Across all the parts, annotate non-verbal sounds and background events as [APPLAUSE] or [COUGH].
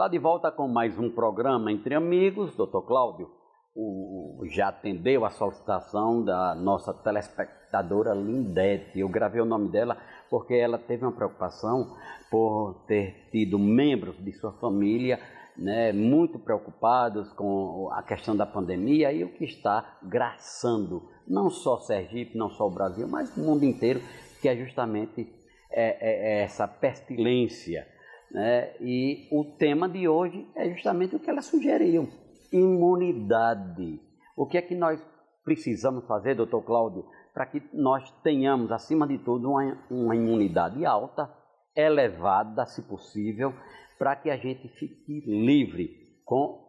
lá de volta com mais um programa entre amigos. Doutor Cláudio o, já atendeu a solicitação da nossa telespectadora Lindete. Eu gravei o nome dela porque ela teve uma preocupação por ter tido membros de sua família né, muito preocupados com a questão da pandemia e o que está graçando não só Sergipe, não só o Brasil, mas o mundo inteiro, que é justamente é, é, é essa pestilência né? E o tema de hoje é justamente o que ela sugeriu: imunidade. O que é que nós precisamos fazer, doutor Cláudio, para que nós tenhamos, acima de tudo, uma, uma imunidade alta, elevada, se possível, para que a gente fique livre com,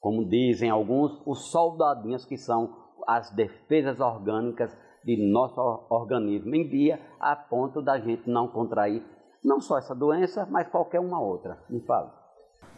como dizem alguns, os soldadinhos que são as defesas orgânicas de nosso organismo em dia, a ponto da gente não contrair não só essa doença, mas qualquer uma outra. Me fala.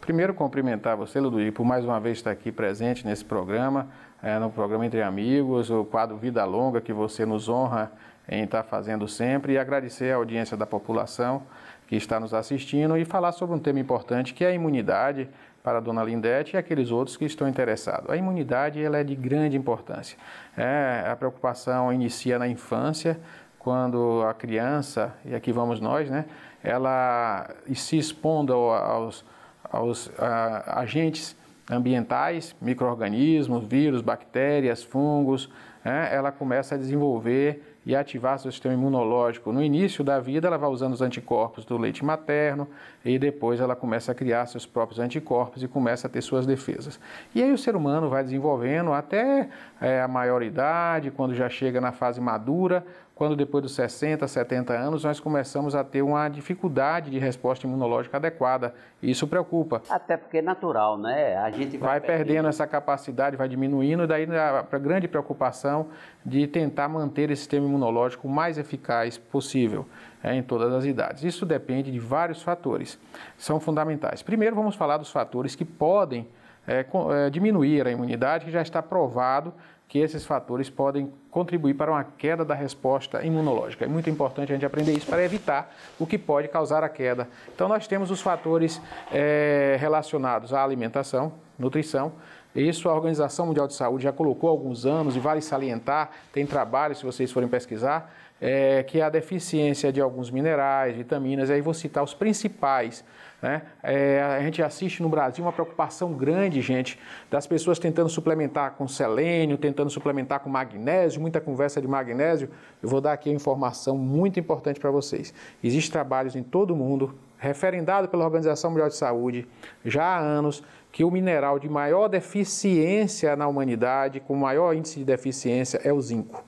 Primeiro, cumprimentar você, Ludoí, por mais uma vez estar aqui presente nesse programa, é, no programa Entre Amigos, o quadro Vida Longa, que você nos honra em estar fazendo sempre, e agradecer a audiência da população que está nos assistindo e falar sobre um tema importante que é a imunidade para a dona Lindete e aqueles outros que estão interessados. A imunidade ela é de grande importância. É, a preocupação inicia na infância, quando a criança, e aqui vamos nós, né, ela se expondo aos, aos a, agentes ambientais, micro-organismos, vírus, bactérias, fungos, né? ela começa a desenvolver e ativar seu sistema imunológico. No início da vida, ela vai usando os anticorpos do leite materno e depois ela começa a criar seus próprios anticorpos e começa a ter suas defesas. E aí o ser humano vai desenvolvendo até é, a maioridade, quando já chega na fase madura, quando depois dos 60, 70 anos nós começamos a ter uma dificuldade de resposta imunológica adequada. isso preocupa. Até porque é natural, né? A gente vai, vai perdendo, perdendo essa capacidade, vai diminuindo, daí a grande preocupação de tentar manter esse sistema imunológico o mais eficaz possível é, em todas as idades. Isso depende de vários fatores, são fundamentais. Primeiro vamos falar dos fatores que podem é, é, diminuir a imunidade, que já está provado que esses fatores podem contribuir para uma queda da resposta imunológica. É muito importante a gente aprender isso para evitar o que pode causar a queda. Então, nós temos os fatores é, relacionados à alimentação, nutrição. Isso a Organização Mundial de Saúde já colocou há alguns anos e vale salientar, tem trabalho, se vocês forem pesquisar, é, que a deficiência de alguns minerais, vitaminas, aí vou citar os principais né? É, a gente assiste no Brasil uma preocupação grande, gente, das pessoas tentando suplementar com selênio, tentando suplementar com magnésio, muita conversa de magnésio. Eu vou dar aqui uma informação muito importante para vocês. Existem trabalhos em todo o mundo, referendado pela Organização Mundial de Saúde, já há anos, que o mineral de maior deficiência na humanidade, com maior índice de deficiência, é o zinco.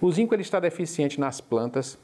O zinco ele está deficiente nas plantas,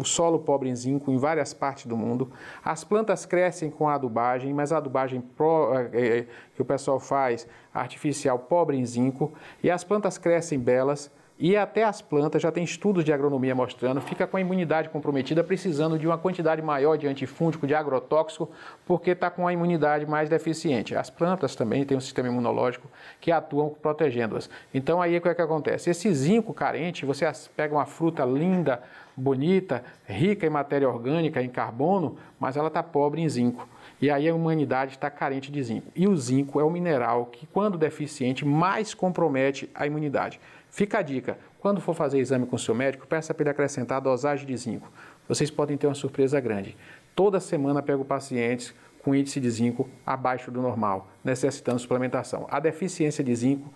o solo pobre em zinco em várias partes do mundo. As plantas crescem com adubagem, mas a adubagem pro, é, é, é, que o pessoal faz artificial pobre em zinco, e as plantas crescem belas e até as plantas, já tem estudos de agronomia mostrando, fica com a imunidade comprometida, precisando de uma quantidade maior de antifúngico, de agrotóxico, porque está com a imunidade mais deficiente. As plantas também têm um sistema imunológico que atuam protegendo-as. Então aí o que, é que acontece? Esse zinco carente, você pega uma fruta linda, bonita, rica em matéria orgânica, em carbono, mas ela está pobre em zinco. E aí a humanidade está carente de zinco. E o zinco é o mineral que, quando deficiente, mais compromete a imunidade. Fica a dica: quando for fazer exame com o seu médico, peça para ele acrescentar a dosagem de zinco. Vocês podem ter uma surpresa grande. Toda semana pego pacientes com índice de zinco abaixo do normal, necessitando suplementação. A deficiência de zinco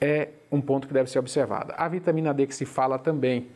é um ponto que deve ser observado. A vitamina D que se fala também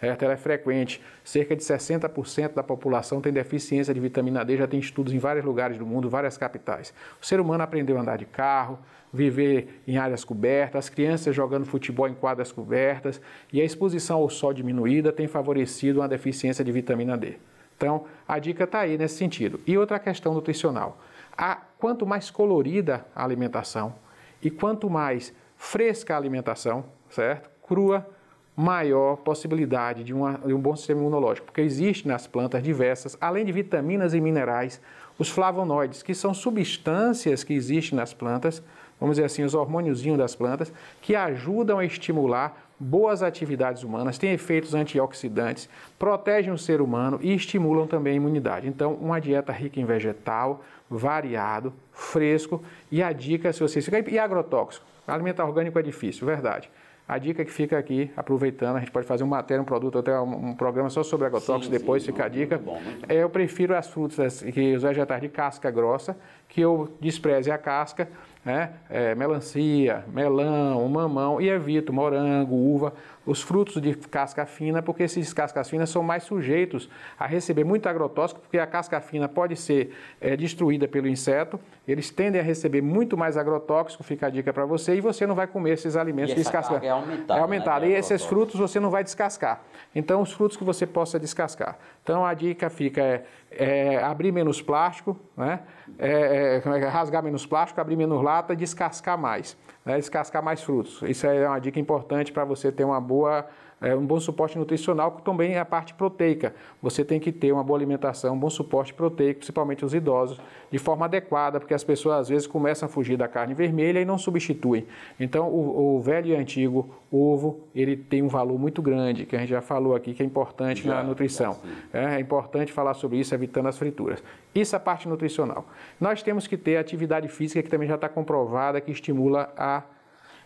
é, ela é frequente. Cerca de 60% da população tem deficiência de vitamina D, já tem estudos em vários lugares do mundo, várias capitais. O ser humano aprendeu a andar de carro, viver em áreas cobertas, as crianças jogando futebol em quadras cobertas e a exposição ao sol diminuída tem favorecido uma deficiência de vitamina D. Então, a dica está aí nesse sentido. E outra questão nutricional. A, quanto mais colorida a alimentação e quanto mais fresca a alimentação, certo? Crua, maior possibilidade de, uma, de um bom sistema imunológico, porque existe nas plantas diversas, além de vitaminas e minerais, os flavonoides, que são substâncias que existem nas plantas, vamos dizer assim, os hormôniozinhos das plantas, que ajudam a estimular boas atividades humanas, têm efeitos antioxidantes, protegem o ser humano e estimulam também a imunidade. Então, uma dieta rica em vegetal, variado, fresco e a dica se você... E agrotóxico? Alimentar orgânico é difícil, verdade. A dica que fica aqui, aproveitando, a gente pode fazer uma matéria, um produto, até um, um programa só sobre agrotóxicos, depois sim, fica não, a dica. Muito bom, muito é, bom. Eu prefiro as frutas, que os vegetais de casca grossa, que eu despreze a casca né? É, melancia, melão, mamão e evito morango, uva, os frutos de casca fina, porque esses cascas finas são mais sujeitos a receber muito agrotóxico, porque a casca fina pode ser é, destruída pelo inseto, eles tendem a receber muito mais agrotóxico, fica a dica para você, e você não vai comer esses alimentos descascados. É aumentado. É aumentado. Né? e esses é é né, frutos você não vai descascar. Então, os frutos que você possa descascar. Então a dica fica é, é abrir menos plástico, né? É, é, é, é, rasgar menos plástico, abrir menos lata descascar mais, né? descascar mais frutos. Isso é uma dica importante para você ter uma boa é, um bom suporte nutricional, que também é a parte proteica. Você tem que ter uma boa alimentação, um bom suporte proteico, principalmente os idosos, de forma adequada, porque as pessoas às vezes começam a fugir da carne vermelha e não substituem. Então, o, o velho e antigo ovo, ele tem um valor muito grande, que a gente já falou aqui, que é importante já, na nutrição. É, é, importante falar sobre isso, evitando as frituras. Isso é a parte nutricional. Nós temos que ter atividade física, que também já está comprovada, que estimula a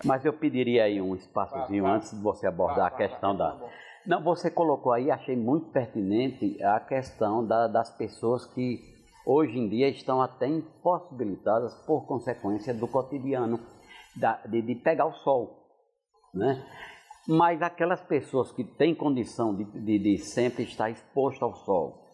mas eu pediria aí um espaçozinho tá, tá. antes de você abordar tá, a questão da. Não, você colocou aí, achei muito pertinente a questão da, das pessoas que hoje em dia estão até impossibilitadas por consequência do cotidiano, da, de, de, pegar o sol. Né? Mas aquelas pessoas que têm condição de, de, de sempre estar exposta ao sol,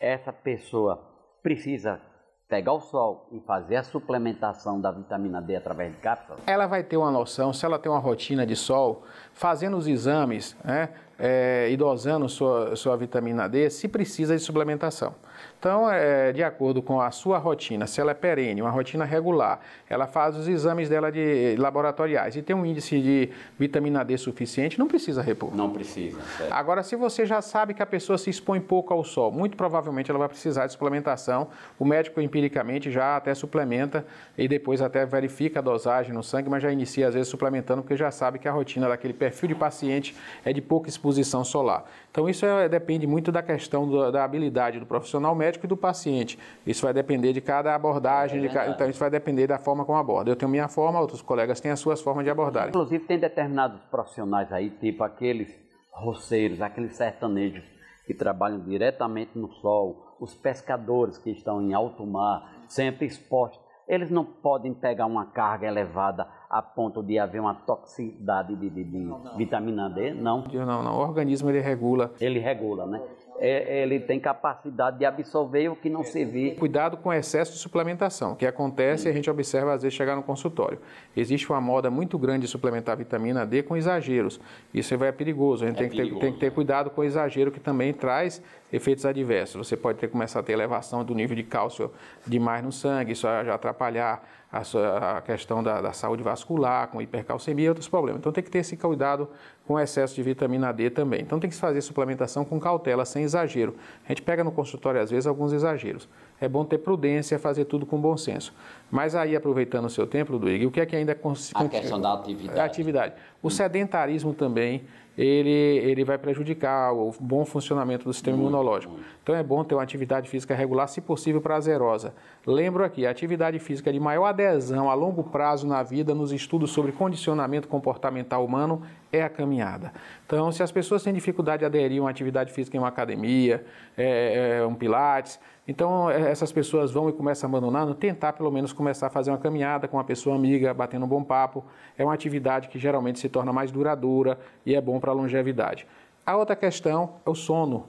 essa pessoa precisa pegar o sol e fazer a suplementação da vitamina D através de cápsulas? Ela vai ter uma noção, se ela tem uma rotina de sol, fazendo os exames, né? é, idosando sua, sua vitamina D, se precisa de suplementação. Então, é, de acordo com a sua rotina, se ela é perene, uma rotina regular, ela faz os exames dela de laboratoriais e tem um índice de vitamina D suficiente, não precisa repor. Não precisa. Certo. Agora, se você já sabe que a pessoa se expõe pouco ao sol, muito provavelmente ela vai precisar de suplementação. O médico empiricamente já até suplementa e depois até verifica a dosagem no sangue, mas já inicia às vezes suplementando porque já sabe que a rotina daquele perfil de paciente é de pouca exposição exposição solar. Então, isso é, depende muito da questão do, da habilidade do profissional médico e do paciente. Isso vai depender de cada abordagem, é de então isso vai depender da forma como aborda. Eu tenho minha forma, outros colegas têm as suas formas de abordar. Inclusive, tem determinados profissionais aí, tipo aqueles roceiros, aqueles sertanejos que trabalham diretamente no sol, os pescadores que estão em alto mar, sempre expostos. Eles não podem pegar uma carga elevada a ponto de haver uma toxicidade de, de, de não, não. vitamina D? Não. Não, não. O organismo ele regula. Ele regula, né? É, ele tem capacidade de absorver o que não servir. Cuidado com o excesso de suplementação, que acontece Sim. e a gente observa às vezes chegar no consultório. Existe uma moda muito grande de suplementar vitamina D com exageros. Isso é, vai é perigoso, a gente é tem, perigoso. Que ter, tem que ter cuidado com o exagero que também traz efeitos adversos. Você pode ter começar a ter elevação do nível de cálcio demais no sangue, isso já atrapalhar a, sua, a questão da, da, saúde vascular, com hipercalcemia e outros problemas. Então tem que ter esse cuidado com excesso de vitamina D também. Então tem que fazer suplementação com cautela, sem exagero. A gente pega no consultório às vezes alguns exageros é bom ter prudência, fazer tudo com bom senso. Mas aí, aproveitando o seu tempo, Ludwig, o que é que ainda... Cons... A questão da atividade. atividade. O hum. sedentarismo também, ele, ele vai prejudicar o bom funcionamento do sistema imunológico. Então, é bom ter uma atividade física regular, se possível, prazerosa. Lembro aqui, a atividade física de maior adesão a longo prazo na vida, nos estudos sobre condicionamento comportamental humano, é a caminhada. Então, se as pessoas têm dificuldade de aderir a uma atividade física em uma academia, é, é, é um pilates então, é, essas pessoas vão e começam abandonando, tentar pelo menos começar a fazer uma caminhada com uma pessoa amiga, batendo um bom papo. É uma atividade que geralmente se torna mais duradoura e é bom para a longevidade. A outra questão é o sono.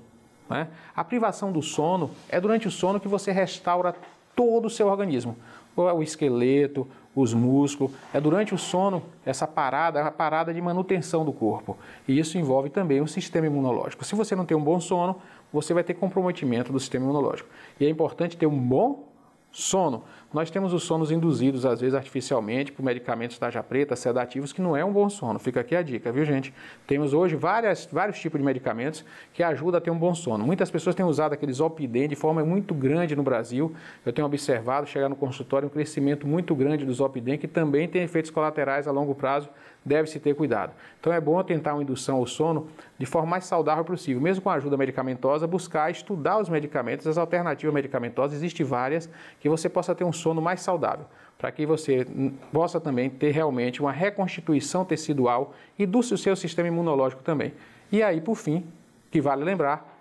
Né? A privação do sono é durante o sono que você restaura todo o seu organismo. O esqueleto, os músculos. É durante o sono essa parada, a parada de manutenção do corpo. E isso envolve também o sistema imunológico. Se você não tem um bom sono, você vai ter comprometimento do sistema imunológico. E é importante ter um bom sono. Nós temos os sonos induzidos, às vezes artificialmente, por medicamentos tarja preta, sedativos, que não é um bom sono. Fica aqui a dica, viu, gente? Temos hoje várias, vários tipos de medicamentos que ajudam a ter um bom sono. Muitas pessoas têm usado aqueles Zolpidem de forma muito grande no Brasil. Eu tenho observado chegar no consultório um crescimento muito grande dos Zolpidem, que também tem efeitos colaterais a longo prazo deve-se ter cuidado. Então é bom tentar uma indução ao sono de forma mais saudável possível, mesmo com a ajuda medicamentosa, buscar estudar os medicamentos, as alternativas medicamentosas, existem várias, que você possa ter um sono mais saudável, para que você possa também ter realmente uma reconstituição tecidual e do seu sistema imunológico também. E aí, por fim, que vale lembrar,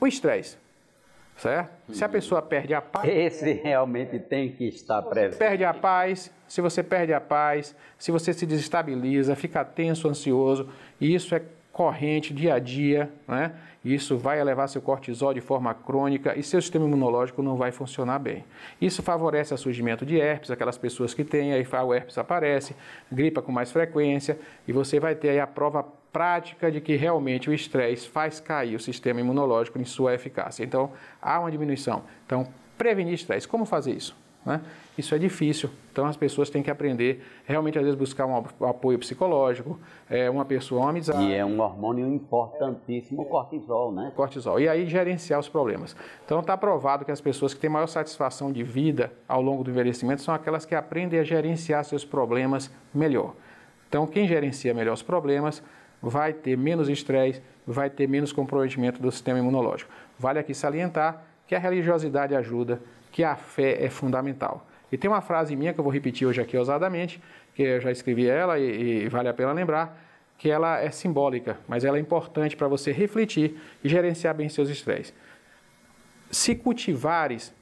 o estresse. Certo? Se a pessoa perde a paz. Esse realmente tem que estar presente. Perde a paz, se você perde a paz, se você se desestabiliza, fica tenso, ansioso, e isso é corrente dia a dia, né? Isso vai elevar seu cortisol de forma crônica e seu sistema imunológico não vai funcionar bem. Isso favorece o surgimento de herpes, aquelas pessoas que têm, aí o herpes aparece, gripa com mais frequência e você vai ter aí a prova prática de que realmente o estresse faz cair o sistema imunológico em sua eficácia. Então, há uma diminuição. Então, prevenir estresse. Como fazer isso? Né? Isso é difícil, então as pessoas têm que aprender realmente, às vezes, buscar um apoio psicológico, é, uma pessoa, uma amizade. E é um hormônio importantíssimo, o cortisol, né? Cortisol. E aí gerenciar os problemas. Então está provado que as pessoas que têm maior satisfação de vida ao longo do envelhecimento são aquelas que aprendem a gerenciar seus problemas melhor. Então, quem gerencia melhor os problemas vai ter menos estresse, vai ter menos comprometimento do sistema imunológico. Vale aqui salientar que a religiosidade ajuda, que a fé é fundamental. E tem uma frase minha que eu vou repetir hoje aqui ousadamente, que eu já escrevi ela e, e vale a pena lembrar, que ela é simbólica, mas ela é importante para você refletir e gerenciar bem seus estresses. Se cultivares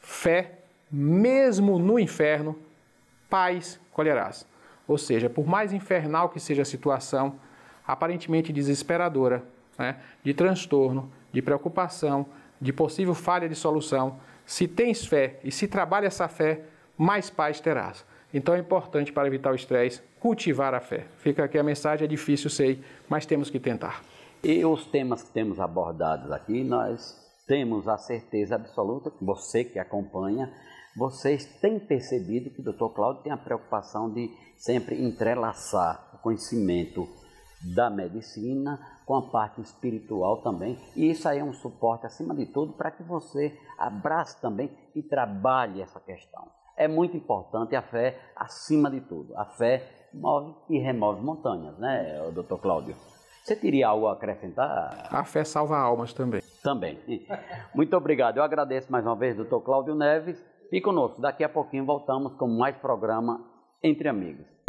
fé, mesmo no inferno, paz colherás. Ou seja, por mais infernal que seja a situação, aparentemente desesperadora, né, de transtorno, de preocupação, de possível falha de solução, se tens fé e se trabalha essa fé, mais paz terás. Então é importante para evitar o estresse cultivar a fé. Fica aqui a mensagem, é difícil, sei, mas temos que tentar. E os temas que temos abordados aqui, nós temos a certeza absoluta que você que acompanha, vocês têm percebido que o Dr. Cláudio tem a preocupação de sempre entrelaçar o conhecimento da medicina, com a parte espiritual também. E isso aí é um suporte, acima de tudo, para que você abrace também e trabalhe essa questão. É muito importante a fé, acima de tudo. A fé move e remove montanhas, né, doutor Cláudio? Você teria algo a acrescentar? A fé salva almas também. Também. [LAUGHS] Muito obrigado. Eu agradeço mais uma vez, doutor Cláudio Neves. Fique conosco. Daqui a pouquinho voltamos com mais programa Entre Amigos.